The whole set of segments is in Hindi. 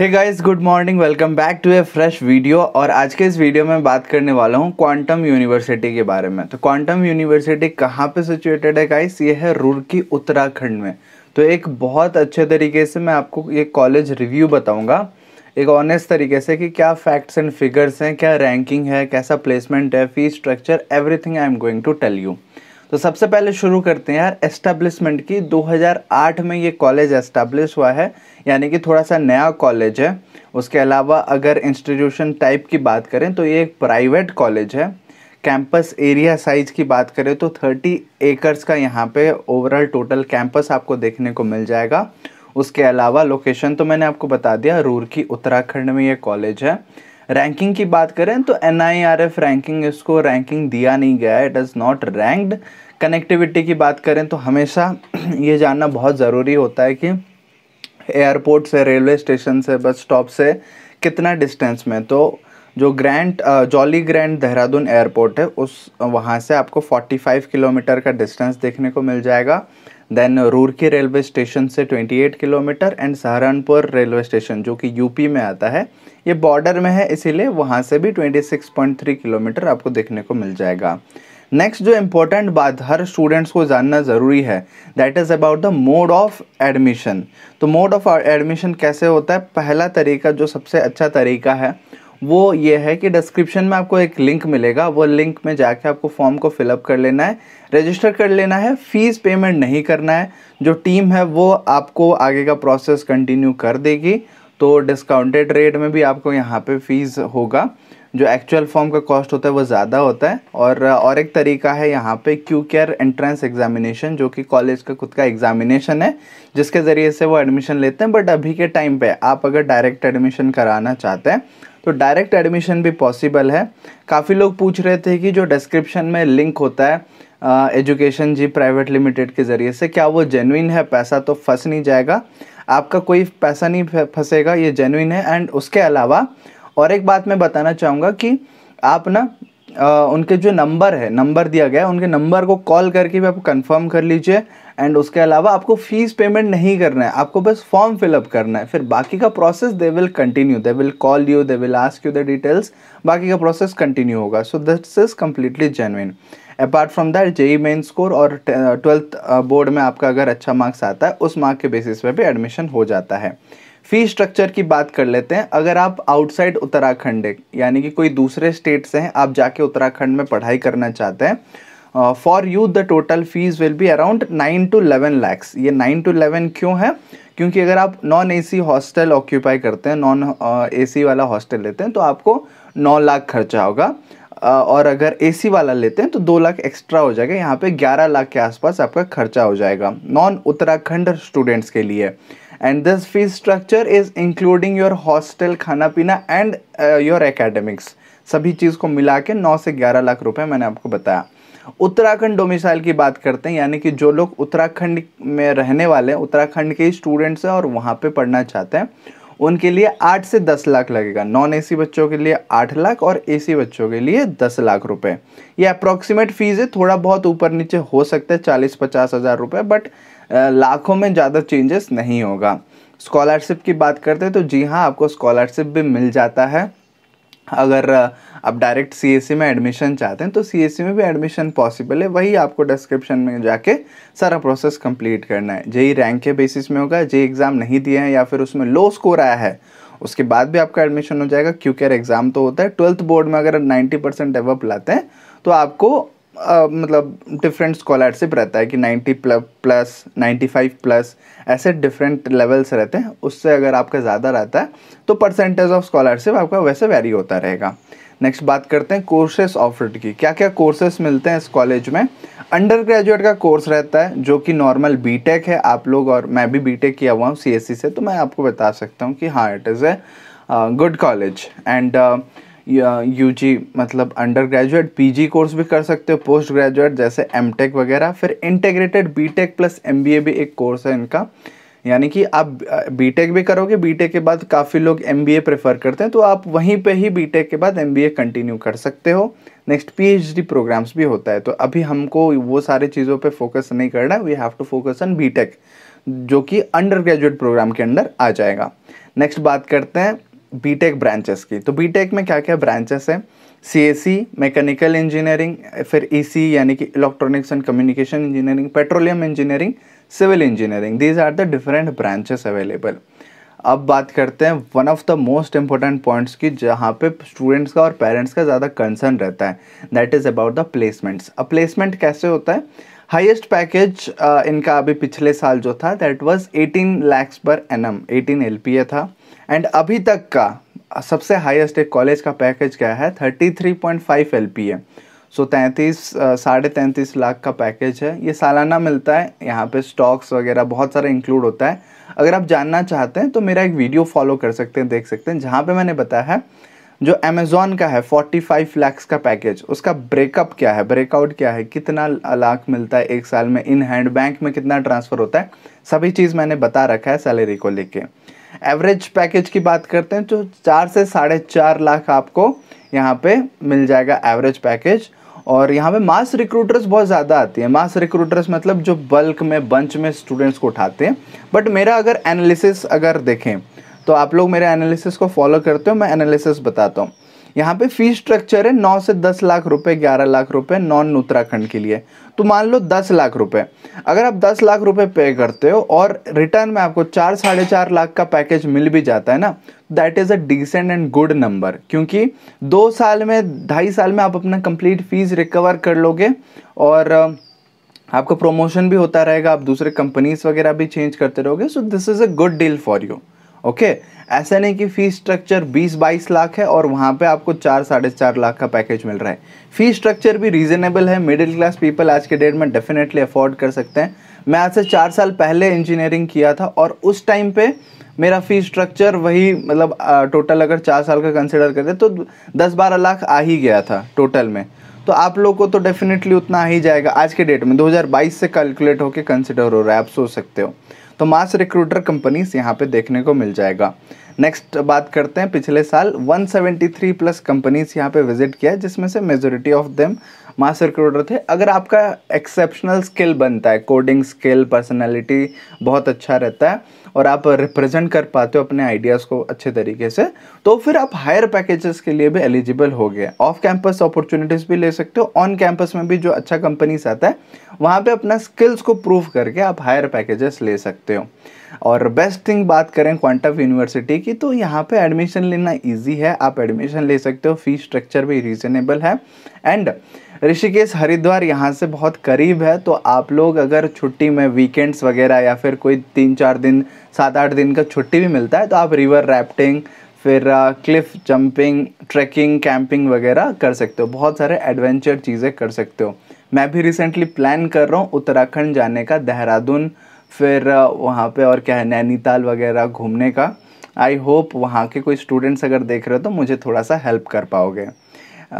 hey guys good morning welcome back to a fresh video और आज के इस वीडियो में बात करने वाला हूँ क्वांटम यूनिवर्सिटी के बारे में तो क्वांटम यूनिवर्सिटी कहाँ पे सिचुएटेड है गाइस ये है रुड़की उत्तराखंड में तो एक बहुत अच्छे तरीके से मैं आपको ये कॉलेज रिव्यू बताऊँगा एक ऑनेस्ट तरीके से कि क्या फैक्ट्स एंड फिगर्स हैं क्या रैंकिंग है कैसा प्लेसमेंट है fees structure everything I am going to tell you तो सबसे पहले शुरू करते हैं यार एस्टेब्लिशमेंट की 2008 में ये कॉलेज एस्टेब्लिश हुआ है यानी कि थोड़ा सा नया कॉलेज है उसके अलावा अगर इंस्टीट्यूशन टाइप की बात करें तो ये एक प्राइवेट कॉलेज है कैंपस एरिया साइज की बात करें तो 30 एकर्स का यहाँ पे ओवरऑल टोटल कैंपस आपको देखने को मिल जाएगा उसके अलावा लोकेशन तो मैंने आपको बता दिया रूरकी उत्तराखंड में ये कॉलेज है रैंकिंग की बात करें तो एन रैंकिंग इसको रैंकिंग दिया नहीं गया है it is not ranked connectivity की बात करें तो हमेशा ये जानना बहुत ज़रूरी होता है कि एयरपोर्ट से रेलवे स्टेशन से बस स्टॉप से कितना डिस्टेंस में तो जो ग्रैंड जॉली ग्रैंड देहरादून एयरपोर्ट है उस वहाँ से आपको 45 किलोमीटर का डिस्टेंस देखने को मिल जाएगा देन रूरकी रेलवे स्टेशन से 28 किलोमीटर एंड सहारनपुर रेलवे स्टेशन जो कि यूपी में आता है ये बॉर्डर में है इसीलिए वहाँ से भी 26.3 किलोमीटर आपको देखने को मिल जाएगा नेक्स्ट जो इम्पोर्टेंट बात हर स्टूडेंट्स को जानना ज़रूरी है that is about the mode of admission तो मोड ऑफ एडमिशन कैसे होता है पहला तरीका जो सबसे अच्छा तरीका है वो ये है कि डिस्क्रिप्शन में आपको एक लिंक मिलेगा वो लिंक में जाके आपको फॉर्म को फिलअप कर लेना है रजिस्टर कर लेना है फीस पेमेंट नहीं करना है जो टीम है वो आपको आगे का प्रोसेस कंटिन्यू कर देगी तो डिस्काउंटेड रेट में भी आपको यहाँ पे फ़ीस होगा जो एक्चुअल फॉर्म का कॉस्ट होता है वो ज़्यादा होता है और और एक तरीका है यहाँ पे क्यू केयर एंट्रेंस एग्जामिनेशन जो कि कॉलेज का खुद का एग्जामिनेशन है जिसके ज़रिए से वो एडमिशन लेते हैं बट अभी के टाइम पे आप अगर डायरेक्ट एडमिशन कराना चाहते हैं तो डायरेक्ट एडमिशन भी पॉसिबल है काफ़ी लोग पूछ रहे थे कि जो डिस्क्रिप्शन में लिंक होता है एजुकेशन जी प्राइवेट लिमिटेड के ज़रिए से क्या वो जेनविन है पैसा तो फंस नहीं जाएगा आपका कोई पैसा नहीं फंसेगा ये जेनुइन है एंड उसके अलावा और एक बात मैं बताना चाहूँगा कि आप ना आ, उनके जो नंबर है नंबर दिया गया है उनके नंबर को कॉल करके भी आप कंफर्म कर लीजिए एंड उसके अलावा आपको फीस पेमेंट नहीं करना है आपको बस फॉर्म फिलअप करना है फिर बाकी का process they will continue they will call you they will ask you the details बाकी का प्रोसेस कंटिन्यू होगा so this is completely genuine apart from that JEE Main score और ट्वेल्थ uh, बोर्ड uh, में आपका अगर अच्छा मार्क्स आता है उस मार्क के बेसिस पे भी एडमिशन हो जाता है फ़ी स्ट्रक्चर की बात कर लेते हैं अगर आप आउटसाइड उत्तराखंड यानी कि कोई दूसरे स्टेट से हैं आप जाके उत्तराखंड में पढ़ाई करना चाहते हैं for you the total fees will be around nine to eleven lakhs ये नाइन टू इलेवन क्यों है क्योंकि अगर आप non A C hostel occupy करते हैं नॉन ए सी वाला हॉस्टल लेते हैं तो आपको नौ लाख खर्चा होगा और अगर एसी वाला लेते हैं तो दो लाख एक्स्ट्रा हो जाएगा यहाँ पे ग्यारह लाख के आसपास आपका खर्चा हो जाएगा नॉन उत्तराखंड स्टूडेंट्स के लिए and this fees structure is including your hostel खाना पीना एंड योर एकेडमिक्स सभी चीज़ को मिला के नौ से ग्यारह लाख रुपए मैंने आपको बताया उत्तराखंड डोमिसाइल की बात करते हैं यानी कि जो लोग उत्तराखंड में रहने वाले हैं उत्तराखंड के स्टूडेंट्स हैं और वहाँ पे पढ़ना चाहते हैं उनके लिए आठ से दस लाख लगेगा नॉन एसी बच्चों के लिए आठ लाख और एसी बच्चों के लिए दस लाख रुपए ये अप्रॉक्सीमेट फीस है थोड़ा बहुत ऊपर नीचे हो सकता है चालीस पचास हज़ार रुपये बट लाखों में ज़्यादा चेंजेस नहीं होगा स्कॉलरशिप की बात करते हैं तो जी हाँ आपको स्कॉलरशिप भी मिल जाता है अगर आप डायरेक्ट सी e में एडमिशन चाहते हैं तो सी e में भी एडमिशन पॉसिबल है वही आपको डिस्क्रिप्शन में जाके सारा प्रोसेस कंप्लीट करना है जेई रैंक के बेसिस में होगा जे एग्ज़ाम नहीं दिए हैं या फिर उसमें लो स्कोर आया है उसके बाद भी आपका एडमिशन हो जाएगा क्यू एग्ज़ाम तो होता है ट्वेल्थ बोर्ड में अगर नाइन्टी परसेंट डेवलप लाते हैं तो आपको आ, मतलब डिफरेंट स्कॉलरशिप रहता है कि ninety plus ninety five plus ऐसे डिफरेंट लेवल्स रहते हैं उससे अगर आपका ज़्यादा रहता है तो परसेंटेज ऑफ स्कॉलरशिप आपका वैसे वेरी होता रहेगा नेक्स्ट बात करते हैं कोर्सेस ऑफर्ड की क्या क्या कोर्सेस मिलते हैं इस कॉलेज में अंडर ग्रेजुएट का कोर्स रहता है जो कि नॉर्मल बी है आप लोग और मैं भी बी किया हुआ हूँ सी e से तो मैं आपको बता सकता हूँ कि हाँ it is a good college and U G मतलब अंडर ग्रेजुएट जी कोर्स भी कर सकते हो पोस्ट ग्रेजुएट जैसे टेक वगैरह फिर बी टेक प्लस ए भी एक कोर्स है इनका यानी कि आप टेक भी करोगे टेक के बाद काफ़ी लोग एम ए प्रेफर करते हैं तो आप वहीं पे ही टेक के बाद एम ए कंटिन्यू कर सकते हो नेक्स्ट डी प्रोग्राम्स भी होता है तो अभी हमको वो सारे चीज़ों पे फोकस नहीं करना है we have to focus on tech जो कि अंडर ग्रेजुएट प्रोग्राम के अंदर आ जाएगा नेक्स्ट बात करते हैं बीटेक ब्रांचेस e की तो बीटेक e में क्या क्या ब्रांचेस हैं सी मैकेनिकल इंजीनियरिंग फिर ई e यानी कि electronics and communication engineering petroleum engineering civil engineering these are the different branches available अब बात करते हैं one of the most important points की जहाँ पे स्टूडेंट्स का और पेरेंट्स का ज़्यादा कंसर्न रहता है that is about the placements अब प्लेसमेंट कैसे होता है हाईएस्ट पैकेज uh, इनका अभी पिछले साल जो था दैट वाज 18 लैक्स पर एन 18 एलपीए था एंड अभी तक का सबसे हाईएस्ट एक कॉलेज का पैकेज क्या है 33.5 एलपीए सो तैंतीस uh, साढ़े तैंतीस लाख का पैकेज है ये सालाना मिलता है यहाँ पे स्टॉक्स वगैरह बहुत सारे इंक्लूड होता है अगर आप जानना चाहते हैं तो मेरा एक वीडियो फॉलो कर सकते हैं देख सकते हैं जहाँ पे मैंने बताया है जो अमेज़ोन का है 45 लैक्स का पैकेज उसका ब्रेकअप क्या है ब्रेकआउट क्या है कितना लाख मिलता है एक साल में इन हैंड बैंक में कितना ट्रांसफ़र होता है सभी चीज़ मैंने बता रखा है सैलरी को लेके एवरेज पैकेज की बात करते हैं तो चार से साढ़े चार लाख आपको यहाँ पे मिल जाएगा एवरेज पैकेज और यहाँ पे मास रिक्रूटर्स बहुत ज़्यादा आती है मास रिक्रूटर्स मतलब जो बल्क में बंच में स्टूडेंट्स को उठाते हैं बट मेरा अगर एनालिसिस अगर देखें तो आप लोग मेरे एनालिसिस को फॉलो करते हो मैं एनालिसिस बताता हूँ यहाँ पे फीस स्ट्रक्चर है नौ से दस लाख रुपए ग्यारह लाख रुपए नॉन उत्तराखंड के लिए तो मान लो दस लाख रुपए अगर आप दस लाख रुपए पे करते हो और रिटर्न में आपको चार साढ़े चार लाख का पैकेज मिल भी जाता है ना that is a decent and good number क्योंकि दो साल में ढाई साल में आप अपना कंप्लीट फीस रिकवर कर लोगे और आपका प्रोमोशन भी होता रहेगा आप दूसरे कंपनीज वगैरह भी चेंज करते रहोगे so this is a good deal for you okay ऐसा नहीं कि फ़ी स्ट्रक्चर 20-22 लाख है और वहाँ पे आपको चार साढ़े चार लाख का पैकेज मिल रहा है फ़ी स्ट्रक्चर भी रीजनेबल है मिडिल क्लास पीपल आज के डेट में डेफिनेटली अफोर्ड कर सकते हैं मैं आज से चार साल पहले इंजीनियरिंग किया था और उस टाइम पे मेरा फी स्ट्रक्चर वही मतलब टोटल अगर चार साल का कंसिडर करते तो दस बारह लाख आ ही गया था टोटल में तो आप लोग को तो डेफिनेटली उतना आ ही जाएगा आज के डेट में 2022 से कैलकुलेट होकर कंसिडर हो रहा है आप सोच सकते हो तो मास रिक्रूटर कंपनीज यहाँ पे देखने को मिल जाएगा नेक्स्ट बात करते हैं पिछले साल 173 प्लस कंपनीज यहाँ पे विजिट किया है जिसमें से majority of them mass recruiter थे अगर आपका एक्सेप्शनल स्किल बनता है कोडिंग स्किल पर्सनैलिटी बहुत अच्छा रहता है और आप रिप्रेजेंट कर पाते हो अपने आइडियाज़ को अच्छे तरीके से तो फिर आप हायर पैकेजेस के लिए भी एलिजिबल हो गए ऑफ कैंपस अपॉर्चुनिटीज़ भी ले सकते हो ऑन कैंपस में भी जो अच्छा कंपनीस आता है वहाँ पर अपना स्किल्स को प्रूव करके आप हायर पैकेजेस ले सकते हो और बेस्ट थिंग बात करें क्वांटम यूनिवर्सिटी की तो यहाँ पे एडमिशन लेना इजी है आप एडमिशन ले सकते हो फीस स्ट्रक्चर भी रीजनेबल है एंड ऋषिकेश हरिद्वार यहाँ से बहुत करीब है तो आप लोग अगर छुट्टी में वीकेंड्स वगैरह या फिर कोई तीन चार दिन सात आठ दिन का छुट्टी भी मिलता है तो आप रिवर राफ्टिंग फिर क्लिफ जंपिंग ट्रैकिंग कैंपिंग वगैरह कर सकते हो बहुत सारे एडवेंचर चीज़ें कर सकते हो मैं भी रिसेंटली प्लान कर रहा हूँ उत्तराखंड जाने का देहरादून फिर वहाँ पे और क्या है नैनीताल वगैरह घूमने का आई होप वहाँ के कोई स्टूडेंट्स अगर देख रहे हो तो मुझे थोड़ा सा हेल्प कर पाओगे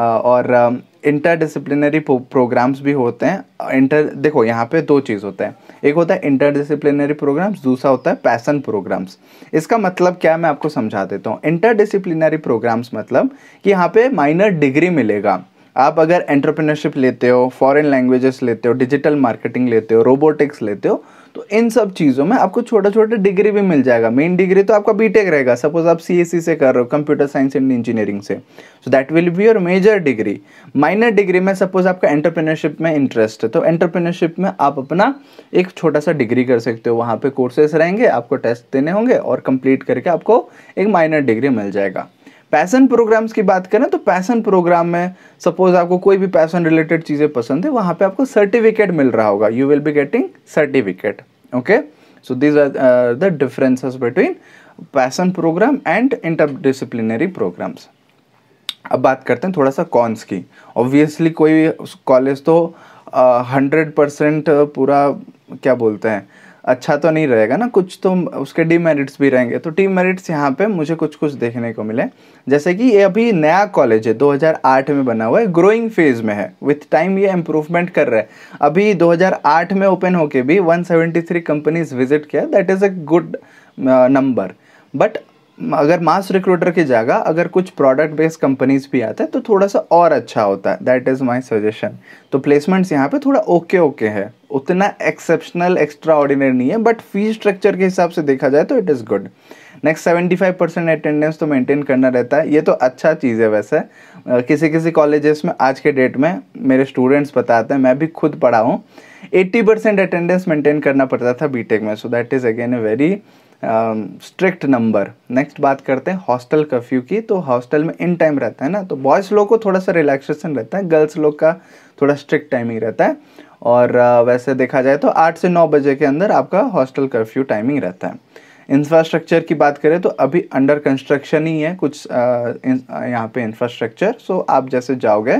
और इंटर डिसिप्लिनरी प्रोग्राम्स भी होते हैं इंटर देखो यहाँ पे दो चीज़ होता है एक होता है इंटर डिसिप्लिनरी प्रोग्राम्स दूसरा होता है पैसन प्रोग्राम्स इसका मतलब क्या है मैं आपको समझा देता हूँ इंटर डिसिप्लिनरी प्रोग्राम्स मतलब कि यहाँ पे माइनर डिग्री मिलेगा आप अगर एंटरप्रेन्योरशिप लेते हो फॉरेन लैंग्वेजेस लेते हो डिजिटल मार्केटिंग लेते हो रोबोटिक्स लेते हो तो इन सब चीज़ों में आपको छोटा छोटा डिग्री भी मिल जाएगा मेन डिग्री तो आपका बीटेक रहेगा सपोज आप सी e से कर रहे हो कंप्यूटर साइंस एंड इंजीनियरिंग से so that will be your major degree minor degree में सपोज आपका एंटरप्रेन्योरशिप में इंटरेस्ट है तो एंटरप्रेन्योरशिप में आप अपना एक छोटा सा डिग्री कर सकते हो वहाँ पर कोर्सेस रहेंगे आपको टेस्ट देने होंगे और कंप्लीट करके आपको एक माइनर डिग्री मिल जाएगा पैसन प्रोग्राम्स की बात करें तो पैसन प्रोग्राम में सपोज आपको कोई भी पैसन रिलेटेड चीज़ें पसंद है वहाँ पे आपको सर्टिफिकेट मिल रहा होगा you will be getting certificate okay so these are the differences between passion program and interdisciplinary programs अब बात करते हैं थोड़ा सा कॉन्स की ऑब्वियसली कोई कॉलेज तो हंड्रेड uh, परसेंट पूरा क्या बोलते हैं अच्छा तो नहीं रहेगा ना कुछ तो उसके डीमेरिट्स भी रहेंगे तो मेरिट्स यहाँ पे मुझे कुछ कुछ देखने को मिले जैसे कि ये अभी नया कॉलेज है 2008 में बना हुआ है ग्रोइंग फेज में है विथ टाइम ये इम्प्रूवमेंट कर रहा है अभी 2008 में ओपन होके भी 173 कंपनीज विजिट किया that is a good number but अगर मास रिक्रूटर की जगह अगर कुछ प्रोडक्ट बेस्ड कंपनीज भी आते हैं तो थोड़ा सा और अच्छा होता है दैट इज़ माय सजेशन तो प्लेसमेंट्स यहाँ पे थोड़ा ओके ओके है उतना एक्सेप्शनल एक्स्ट्रा ऑर्डिनरी नहीं है बट फीस स्ट्रक्चर के हिसाब से देखा जाए तो it is good next seventy five percent attendance तो मेंटेन करना रहता है ये तो अच्छा चीज़ है वैसे किसी किसी कॉलेजेस में आज के डेट में मेरे स्टूडेंट्स बताते हैं मैं भी खुद पढ़ा हूँ एट्टी परसेंट अटेंडेंस मेंटेन करना पड़ता था बीटेक में so that is again a very strict number next बात करते हैं हॉस्टल कर्फ्यू की तो हॉस्टल में इन टाइम रहता है ना तो बॉयज़ लोग को थोड़ा सा रिलैक्सेशन रहता है गर्ल्स लोग का थोड़ा स्ट्रिक्ट टाइमिंग रहता है और uh, वैसे देखा जाए तो आठ से नौ बजे के अंदर आपका हॉस्टल कर्फ्यू टाइमिंग रहता है इंफ्रास्ट्रक्चर की बात करें तो अभी अंडर कंस्ट्रक्शन ही है कुछ uh, uh, यहाँ पे इंफ्रास्ट्रक्चर सो आप जैसे जाओगे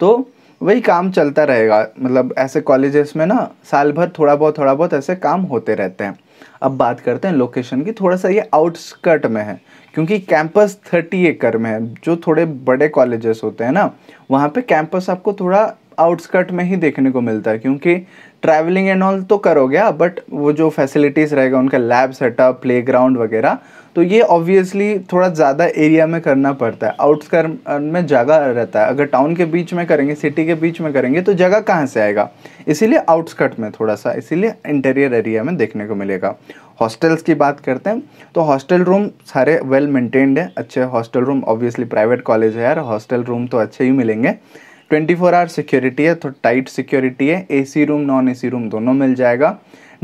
तो वही काम चलता रहेगा मतलब ऐसे कॉलेजेस में ना साल भर थोड़ा बहुत थोड़ा बहुत ऐसे काम होते रहते हैं अब बात करते हैं लोकेशन की थोड़ा सा ये आउटस्कर्ट में है क्योंकि कैंपस थर्टी एकड़ में है जो थोड़े बड़े कॉलेजेस होते हैं ना वहाँ पे कैंपस आपको थोड़ा आउटस्कर्ट में ही देखने को मिलता है क्योंकि ट्रैवलिंग एंड ऑल तो करोगे आप बट वो जो फैसिलिटीज़ रहेगा उनका लैब सेटअप प्ले ग्राउंड वगैरह तो ये ऑब्वियसली थोड़ा ज़्यादा एरिया में करना पड़ता है आउटस्कर्ट में जगह रहता है अगर टाउन के बीच में करेंगे सिटी के बीच में करेंगे तो जगह कहाँ से आएगा इसीलिए आउटस्कर्ट में थोड़ा सा इसीलिए इंटीरियर एरिया में देखने को मिलेगा हॉस्टल्स की बात करते हैं तो हॉस्टल रूम सारे वेल मेंटेन्ड है अच्छे hostel room obviously private college है यार हॉस्टल रूम तो अच्छे ही मिलेंगे ट्वेंटी फोर आवर सिक्योरिटी है तो टाइट सिक्योरिटी है AC room non AC room दोनों मिल जाएगा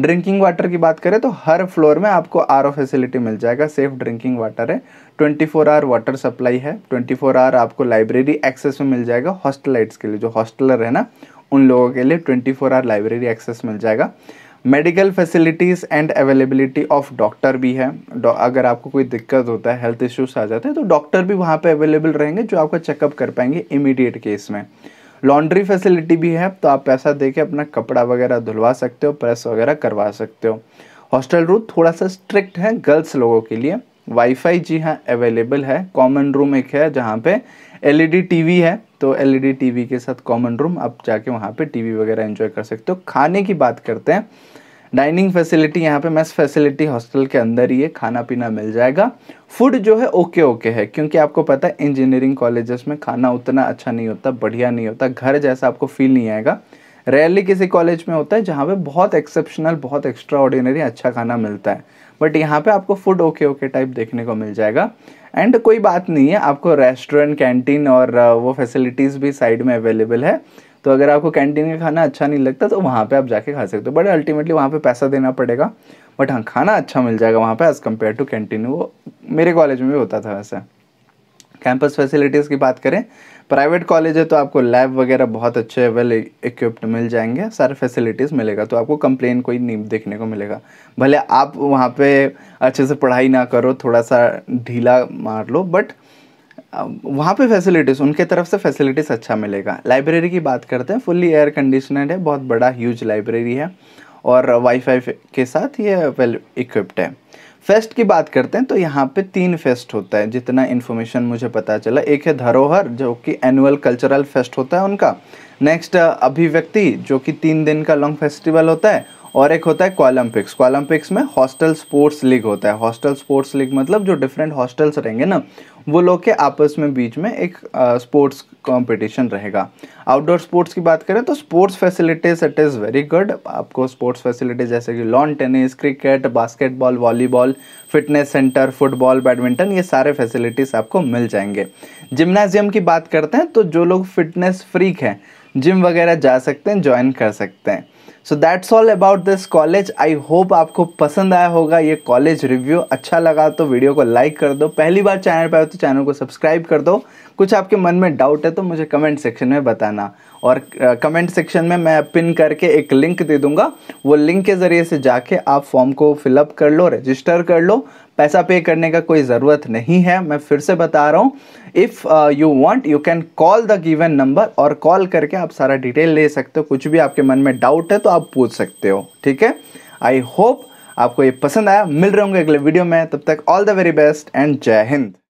ड्रिंकिंग वाटर की बात करें तो हर फ्लोर में आपको आर फैसिलिटी मिल जाएगा सेफ ड्रिंकिंग वाटर है 24 फोर आवर वाटर सप्लाई है 24 फोर आवर आपको लाइब्रेरी एक्सेस में मिल जाएगा हॉस्टलाइट्स के लिए जो हॉस्टलर है ना उन लोगों के लिए 24 फोर आवर लाइब्रेरी एक्सेस मिल जाएगा medical facilities and availability of doctor भी है अगर आपको कोई दिक्कत होता है हेल्थ इश्यूज आ जाते हैं तो डॉक्टर भी वहाँ पे अवेलेबल रहेंगे जो आपका चेकअप कर पाएंगे इमीडिएट केस में लॉन्ड्री फैसिलिटी भी है तो आप पैसा दे के अपना कपड़ा वगैरह धुलवा सकते हो प्रेस वगैरह करवा सकते हो हॉस्टल रूल थोड़ा सा स्ट्रिक्ट है गर्ल्स लोगों के लिए वाईफाई जी हाँ अवेलेबल है कॉमन रूम एक है जहाँ पे एलईडी टीवी है तो एलईडी टीवी के साथ कॉमन रूम आप जाके वहाँ पे टीवी वगैरह एंजॉय कर सकते हो खाने की बात करते हैं डाइनिंग फैसिलिटी यहाँ पे मेस फैसिलिटी हॉस्टल के अंदर ही है खाना पीना मिल जाएगा फूड जो है ओके ओके है क्योंकि आपको पता है इंजीनियरिंग कॉलेजेस में खाना उतना अच्छा नहीं होता बढ़िया नहीं होता घर जैसा आपको फील नहीं आएगा रेयरली किसी कॉलेज में होता है जहाँ पे बहुत एक्सेप्शनल बहुत एक्स्ट्रा ऑर्डिनरी अच्छा खाना मिलता है बट यहाँ पे आपको फूड ओके ओके टाइप देखने को मिल जाएगा एंड कोई बात नहीं है आपको रेस्टोरेंट कैंटीन और वो फैसिलिटीज़ भी साइड में अवेलेबल है तो अगर आपको कैंटीन का खाना अच्छा नहीं लगता तो वहाँ पर आप जाके खा सकते हो बट अल्टीमेटली वहाँ पर पैसा देना पड़ेगा बट हाँ खाना अच्छा मिल जाएगा वहाँ पर एज़ कम्पेयर टू कैंटीन वो मेरे कॉलेज में भी होता था वैसे कैंपस फैसिलिटीज़ की बात करें प्राइवेट कॉलेज है तो आपको लैब वगैरह बहुत अच्छे वेल इक्विप्ड मिल जाएंगे सारे फैसिलिटीज़ मिलेगा तो आपको कंप्लेन कोई नहीं देखने को मिलेगा भले आप वहाँ पे अच्छे से पढ़ाई ना करो थोड़ा सा ढीला मार लो बट वहाँ पे फैसिलिटीज़ उनके तरफ से फैसिलिटीज़ अच्छा मिलेगा लाइब्रेरी की बात करते हैं फुल्ली एयर कंडीशनड है बहुत बड़ा ह्यूज लाइब्रेरी है और वाईफाई के साथ ये वेल इक्विप्ड है फेस्ट की बात करते हैं तो यहाँ पे तीन फेस्ट होता है जितना इन्फॉर्मेशन मुझे पता चला एक है धरोहर जो कि एनुअल कल्चरल फेस्ट होता है उनका नेक्स्ट अभिव्यक्ति जो कि तीन दिन का लॉन्ग फेस्टिवल होता है और एक होता है क्वालम्पिक्स क्वालम्पिक्स में हॉस्टल स्पोर्ट्स लीग होता है हॉस्टल स्पोर्ट्स लीग मतलब जो डिफरेंट हॉस्टल्स रहेंगे ना वो लोग के आपस में बीच में एक स्पोर्ट्स कंपटीशन रहेगा आउटडोर स्पोर्ट्स की बात करें तो sports facilities it is very good आपको स्पोर्ट्स फैसिलिटीज जैसे कि lawn tennis cricket basketball volleyball fitness centre football badminton ये सारे फैसिलिटीज़ आपको मिल जाएंगे जिमनाजियम की बात करते हैं तो जो लोग फिटनेस फ्रीक हैं जिम वगैरह जा सकते हैं ज्वाइन कर सकते हैं so that's all about this college I hope आपको पसंद आया होगा ये कॉलेज रिव्यू अच्छा लगा तो वीडियो को लाइक कर दो पहली बार चैनल पर आए तो चैनल को सब्सक्राइब कर दो कुछ आपके मन में डाउट है तो मुझे कमेंट सेक्शन में बताना और कमेंट सेक्शन में मैं पिन करके एक लिंक दे दूंगा वो लिंक के ज़रिए से जाके आप फॉर्म को फिलअप कर लो रजिस्टर कर लो पैसा पे करने का कोई ज़रूरत नहीं है मैं फिर से बता रहा हूँ if you want you can call the given number और कॉल करके आप सारा डिटेल ले सकते हो कुछ भी आपके मन में डाउट है तो आप पूछ सकते हो ठीक है आई होप आपको ये पसंद आया मिल रहे होंगे अगले वीडियो में तब तक all the very best and जय हिंद